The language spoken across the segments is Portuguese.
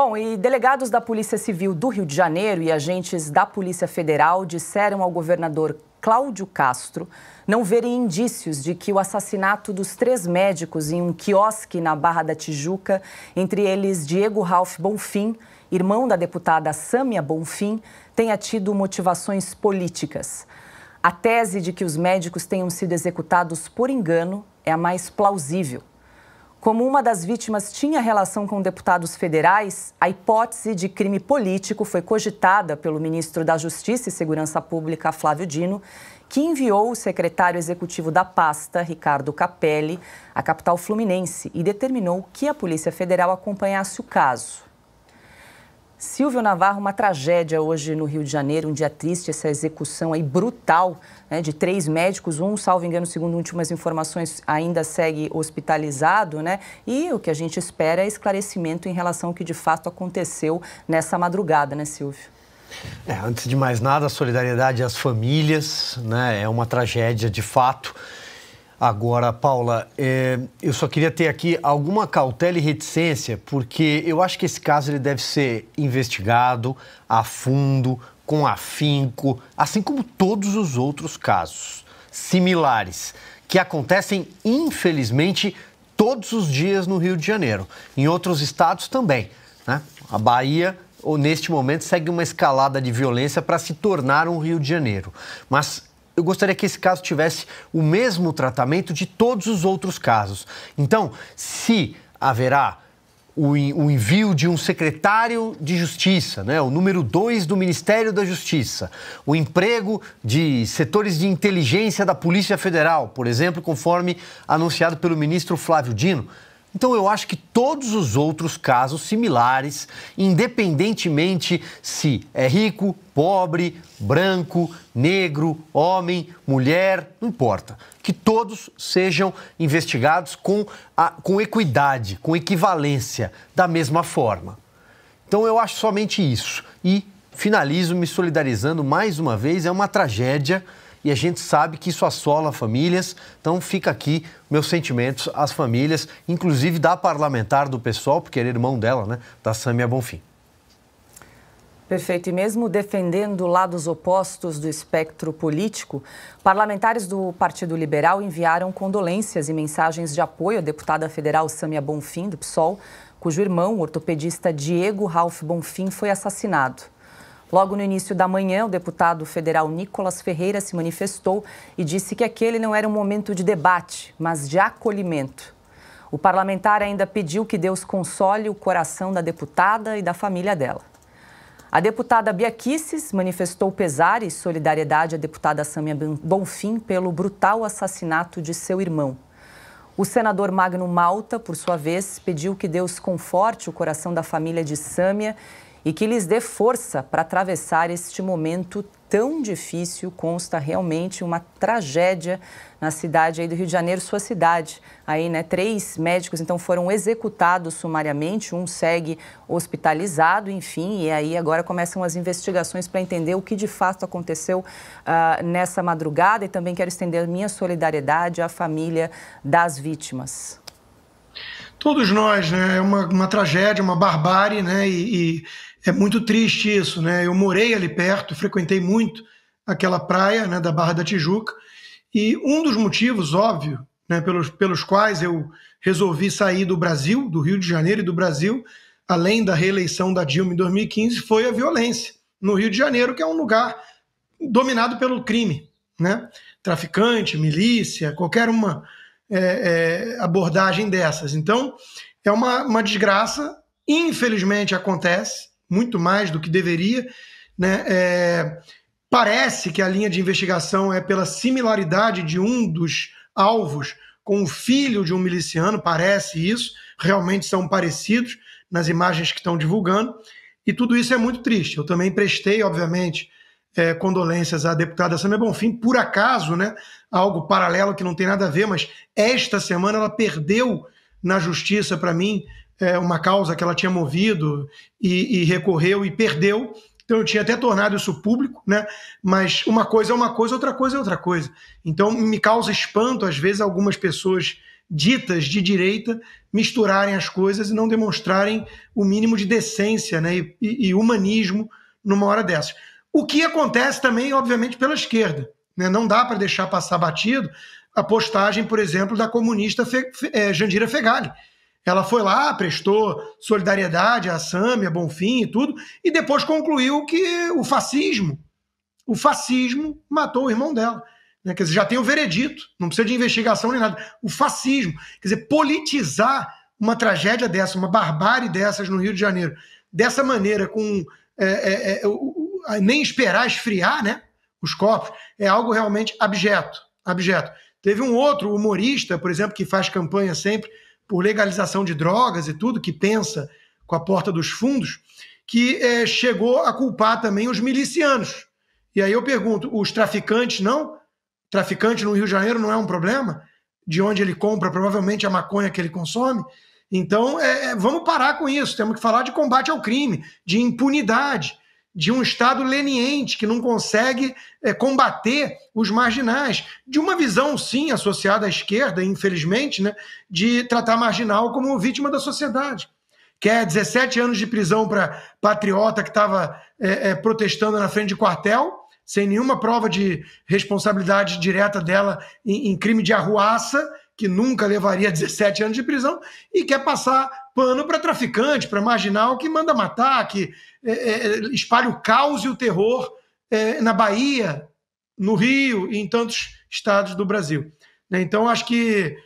Bom, e delegados da Polícia Civil do Rio de Janeiro e agentes da Polícia Federal disseram ao governador Cláudio Castro não verem indícios de que o assassinato dos três médicos em um quiosque na Barra da Tijuca, entre eles Diego Ralph Bonfim, irmão da deputada Sâmia Bonfim, tenha tido motivações políticas. A tese de que os médicos tenham sido executados por engano é a mais plausível. Como uma das vítimas tinha relação com deputados federais, a hipótese de crime político foi cogitada pelo ministro da Justiça e Segurança Pública, Flávio Dino, que enviou o secretário executivo da pasta, Ricardo Capelli, à capital fluminense e determinou que a Polícia Federal acompanhasse o caso. Silvio Navarro, uma tragédia hoje no Rio de Janeiro, um dia triste, essa execução aí brutal né, de três médicos, um, salvo engano, segundo últimas informações, ainda segue hospitalizado, né? E o que a gente espera é esclarecimento em relação ao que de fato aconteceu nessa madrugada, né, Silvio? É, antes de mais nada, a solidariedade às famílias, né? É uma tragédia de fato. Agora, Paula, é, eu só queria ter aqui alguma cautela e reticência, porque eu acho que esse caso ele deve ser investigado a fundo, com afinco, assim como todos os outros casos similares que acontecem, infelizmente, todos os dias no Rio de Janeiro, em outros estados também. Né? A Bahia, neste momento, segue uma escalada de violência para se tornar um Rio de Janeiro. Mas eu gostaria que esse caso tivesse o mesmo tratamento de todos os outros casos. Então, se haverá o, envio de um secretário de Justiça, né, o número 2 do Ministério da Justiça, o emprego de setores de inteligência da Polícia Federal, por exemplo, conforme anunciado pelo ministro Flávio Dino. Então eu acho que todos os outros casos similares, independentemente se é rico, pobre, branco, negro, homem, mulher, não importa, que todos sejam investigados com, a, com equidade, com equivalência, da mesma forma. Então eu acho somente isso. E finalizo me solidarizando mais uma vez, é uma tragédia e a gente sabe que isso assola famílias. Então fica aqui meus sentimentos às famílias, inclusive da parlamentar do PSOL, porque era irmão dela, né, da Samia Bonfim. Perfeito. E mesmo defendendo lados opostos do espectro político, parlamentares do Partido Liberal enviaram condolências e mensagens de apoio à deputada federal Samia Bonfim, do PSOL, cujo irmão, o ortopedista Diego Ralph Bonfim, foi assassinado. Logo no início da manhã, o deputado federal Nicolas Ferreira se manifestou e disse que aquele não era um momento de debate, mas de acolhimento. O parlamentar ainda pediu que Deus console o coração da deputada e da família dela. A deputada Bia Kisses manifestou pesar e solidariedade à deputada Samia Bonfim pelo brutal assassinato de seu irmão. O senador Magno Malta, por sua vez, pediu que Deus conforte o coração da família de Sâmia e que lhes dê força para atravessar este momento tão difícil. Consta realmente uma tragédia na cidade aí do Rio de Janeiro, sua cidade. Aí, né, três médicos então foram executados sumariamente, um segue hospitalizado, enfim, e aí agora começam as investigações para entender o que de fato aconteceu uh, nessa madrugada e também quero estender minha solidariedade à família das vítimas. Todos nós, né? É uma, uma tragédia, uma barbárie, né? E, e é muito triste isso, né? Eu morei ali perto, frequentei muito aquela praia né, da Barra da Tijuca, e um dos motivos, óbvio, né, pelos, pelos quais eu resolvi sair do Brasil, do Rio de Janeiro e do Brasil, além da reeleição da Dilma em 2015, foi a violência no Rio de Janeiro, que é um lugar dominado pelo crime, né? Traficante, milícia, qualquer uma é, é, abordagem dessas. Então, é uma, uma desgraça, infelizmente acontece, muito mais do que deveria. Né? É, parece que a linha de investigação é pela similaridade de um dos alvos com o filho de um miliciano, parece isso, realmente são parecidos nas imagens que estão divulgando, e tudo isso é muito triste. Eu também prestei, obviamente, é, condolências à deputada Samia Bonfim. Por acaso, né, algo paralelo que não tem nada a ver, mas esta semana ela perdeu na justiça, para mim, é, uma causa que ela tinha movido e, e recorreu e perdeu. Então eu tinha até tornado isso público, né? Mas uma coisa é uma coisa, outra coisa é outra coisa. Então me causa espanto, às vezes, algumas pessoas ditas de direita misturarem as coisas e não demonstrarem o mínimo de decência né? e, e humanismo numa hora dessas. O que acontece também, obviamente, pela esquerda. Né? Não dá para deixar passar batido a postagem, por exemplo, da comunista Fe, Fe, é, Jandira Fegali. Ela foi lá, prestou solidariedade à Sami, a Bonfim e tudo, e depois concluiu que o fascismo, o fascismo matou o irmão dela. Né? Quer dizer, já tem o veredito, não precisa de investigação nem nada. O fascismo, quer dizer, politizar uma tragédia dessa, uma barbárie dessas no Rio de Janeiro, dessa maneira, com é, é, é o, nem esperar esfriar, né? Os copos, é algo realmente abjeto, abjeto. Teve um outro humorista, por exemplo, que faz campanha sempre por legalização de drogas e tudo, que pensa com a porta dos fundos, que é, chegou a culpar também os milicianos. E aí eu pergunto: os traficantes não? Traficante no Rio de Janeiro não é um problema? De onde ele compra, provavelmente a maconha que ele consome. Então, é, é vamos parar com isso. Temos que falar de combate ao crime, de impunidade de um Estado leniente, que não consegue é, combater os marginais, de uma visão, sim, associada à esquerda, infelizmente, né, de tratar marginal como vítima da sociedade. Quer 17 é anos de prisão para patriota que estava é, eh, eh, protestando na frente de quartel, sem nenhuma prova de responsabilidade direta dela em, em crime de arruaça, que nunca levaria 17 anos de prisão, e quer passar pano para traficante, para marginal que manda matar, que é, é, é, espalha o caos e o terror na Bahia, no Rio e em tantos estados do Brasil. Né? Então, acho que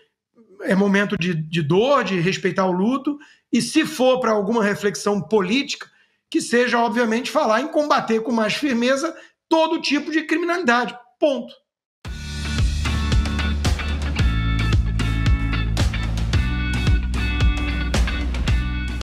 é momento de, de dor, de respeitar o luto, e se for para alguma reflexão política, que seja, obviamente, falar em combater com mais firmeza todo tipo de criminalidade. Ponto.